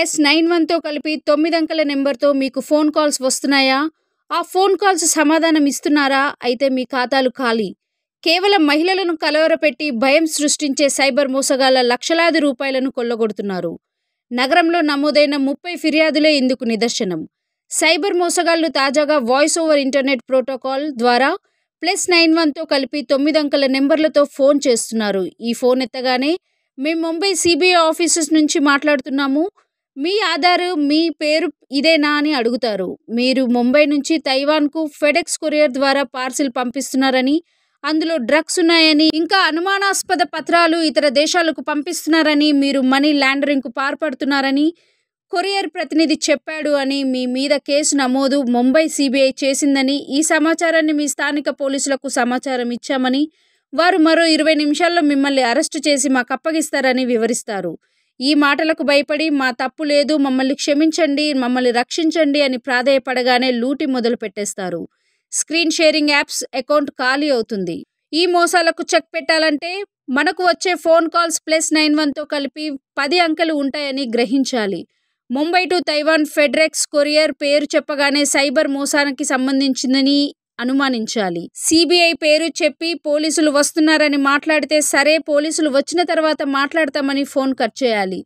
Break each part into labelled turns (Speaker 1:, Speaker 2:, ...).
Speaker 1: plus nine వన్తో కలిపి తొమ్మిది అంకెల నెంబర్తో మీకు ఫోన్ కాల్స్ వస్తున్నాయా ఆ ఫోన్ కాల్స్ సమాధానం ఇస్తున్నారా అయితే మీ ఖాతాలు ఖాళీ కేవలం మహిళలను కలవరపెట్టి భయం సృష్టించే సైబర్ మోసగాళ్ల లక్షలాది రూపాయలను కొల్లగొడుతున్నారు నగరంలో నమోదైన ముప్పై ఫిర్యాదులే ఇందుకు నిదర్శనం సైబర్ మోసగాళ్లు తాజాగా వాయిస్ ఓవర్ ఇంటర్నెట్ ప్రోటోకాల్ ద్వారా ప్లస్ నైన్ వన్తో కలిపి తొమ్మిది అంకెల నెంబర్లతో ఫోన్ చేస్తున్నారు ఈ ఫోన్ ఎత్తగానే మేము ముంబై సిబిఐ ఆఫీసెస్ నుంచి మాట్లాడుతున్నాము మీ ఆధారు మీ పేరు ఇదేనా అని అడుగుతారు మీరు ముంబై నుంచి తైవాన్కు ఫెడెక్స్ కొరియర్ ద్వారా పార్సిల్ పంపిస్తున్నారని అందులో డ్రగ్స్ ఉన్నాయని ఇంకా అనుమానాస్పద పత్రాలు ఇతర దేశాలకు పంపిస్తున్నారని మీరు మనీ ల్యాండరింగ్కు పాల్పడుతున్నారని కొరియర్ ప్రతినిధి చెప్పాడు అని మీ మీద కేసు నమోదు ముంబై సిబిఐ చేసిందని ఈ సమాచారాన్ని మీ స్థానిక పోలీసులకు సమాచారం ఇచ్చామని వారు మరో ఇరవై నిమిషాల్లో మిమ్మల్ని అరెస్టు చేసి మాకు అప్పగిస్తారని వివరిస్తారు ఈ మాటలకు భయపడి మా తప్పు లేదు మమ్మల్ని క్షమించండి మమ్మల్ని రక్షించండి అని ప్రాధేయపడగానే లూటి మొదలు పెట్టేస్తారు స్క్రీన్ షేరింగ్ యాప్స్ అకౌంట్ ఖాళీ అవుతుంది ఈ మోసాలకు చెక్ పెట్టాలంటే మనకు వచ్చే ఫోన్ కాల్స్ ప్లస్ నైన్ వన్తో కలిపి పది అంకెలు ఉంటాయని గ్రహించాలి Mumbai to Taiwan FedEx courier పేరు చెప్పగానే సైబర్ మోసానికి సంబంధించిందని అనుమానించాలి సిబిఐ పేరు చెప్పి పోలీసులు వస్తున్నారని మాట్లాడితే సరే పోలీసులు వచ్చిన తర్వాత మాట్లాడతామని ఫోన్ కట్ చేయాలి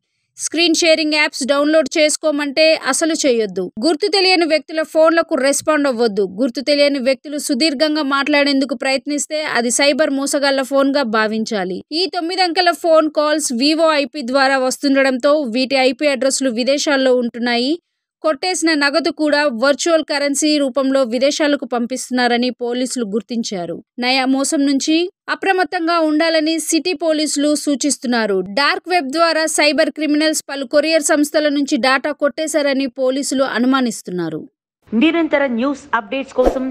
Speaker 1: స్క్రీన్ షేరింగ్ యాప్స్ డౌన్లోడ్ చేసుకోమంటే అసలు చేయొద్దు గుర్తు తెలియని వ్యక్తుల ఫోన్లకు రెస్పాండ్ అవ్వద్దు గుర్తు తెలియని వ్యక్తులు సుదీర్ఘంగా మాట్లాడేందుకు ప్రయత్నిస్తే అది సైబర్ మోసగాళ్ల ఫోన్గా భావించాలి ఈ తొమ్మిది అంకెల ఫోన్ కాల్స్ వివో ఐపీ ద్వారా వస్తుండడంతో వీటి ఐపీ అడ్రస్లు విదేశాల్లో ఉంటున్నాయి కొట్టేసిన నగదు కూడా వర్చువల్ కరెన్సీ రూపంలో విదేశాలకు పంపిస్తున్నారని పోలీసులు గుర్తించారు నయా మోసం నుంచి అప్రమత్తంగా ఉండాలని సిటీ పోలీసులు సూచిస్తున్నారు డార్క్ వెబ్ ద్వారా సైబర్ క్రిమినల్స్ పలు కొరియర్ సంస్థల నుంచి డేటా కొట్టేశారని పోలీసులు అనుమానిస్తున్నారు నిరంతర న్యూస్ అప్డేట్స్ కోసం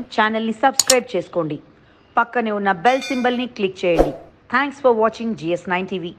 Speaker 1: ని సబ్స్క్రైబ్ చేసుకోండి పక్కనే ఉన్న బెల్ సింబల్ని క్లిక్ చేయండి thanks for watching G S nine TV